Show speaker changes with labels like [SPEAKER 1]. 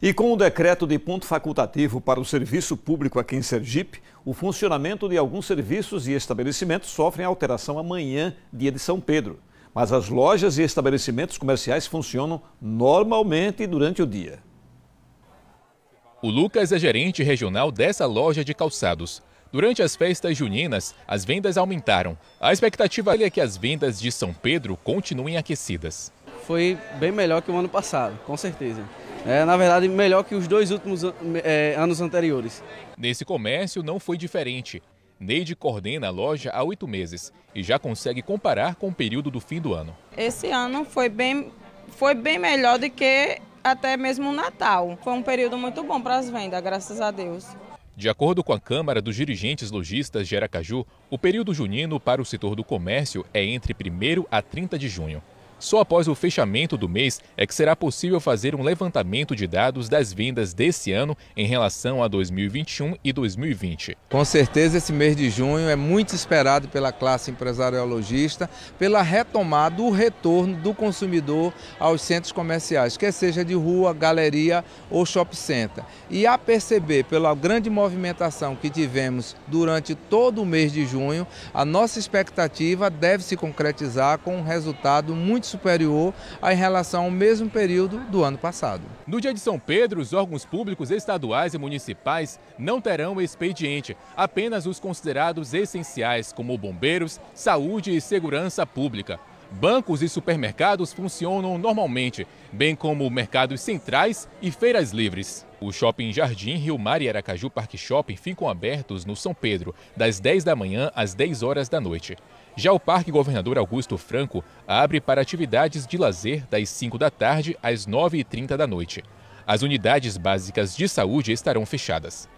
[SPEAKER 1] E com o decreto de ponto facultativo para o serviço público aqui em Sergipe, o funcionamento de alguns serviços e estabelecimentos sofrem alteração amanhã, dia de São Pedro. Mas as lojas e estabelecimentos comerciais funcionam normalmente durante o dia.
[SPEAKER 2] O Lucas é gerente regional dessa loja de calçados. Durante as festas juninas, as vendas aumentaram. A expectativa é que as vendas de São Pedro continuem aquecidas.
[SPEAKER 3] Foi bem melhor que o ano passado, com certeza
[SPEAKER 2] é, na verdade, melhor que os dois últimos é, anos anteriores. Nesse comércio não foi diferente. Neide coordena a loja há oito meses e já consegue comparar com o período do fim do ano.
[SPEAKER 4] Esse ano foi bem, foi bem melhor do que até mesmo o Natal. Foi um período muito bom para as vendas, graças a Deus.
[SPEAKER 2] De acordo com a Câmara dos Dirigentes Logistas de Aracaju, o período junino para o setor do comércio é entre 1 a 30 de junho. Só após o fechamento do mês é que será possível fazer um levantamento de dados das vendas desse ano em relação a 2021 e 2020.
[SPEAKER 3] Com certeza, esse mês de junho é muito esperado pela classe empresariologista pela retomada, o retorno do consumidor aos centros comerciais, quer seja de rua, galeria ou shopping center. E a perceber pela grande movimentação que tivemos durante todo o mês de junho, a nossa expectativa deve se concretizar com um resultado muito muito superior em relação ao mesmo período do ano passado.
[SPEAKER 2] No dia de São Pedro, os órgãos públicos estaduais e municipais não terão expediente, apenas os considerados essenciais, como bombeiros, saúde e segurança pública. Bancos e supermercados funcionam normalmente, bem como mercados centrais e feiras livres. O Shopping Jardim Rio Mar e Aracaju Parque Shopping ficam abertos no São Pedro, das 10 da manhã às 10 horas da noite. Já o Parque Governador Augusto Franco abre para atividades de lazer das 5 da tarde às 9h30 da noite. As unidades básicas de saúde estarão fechadas.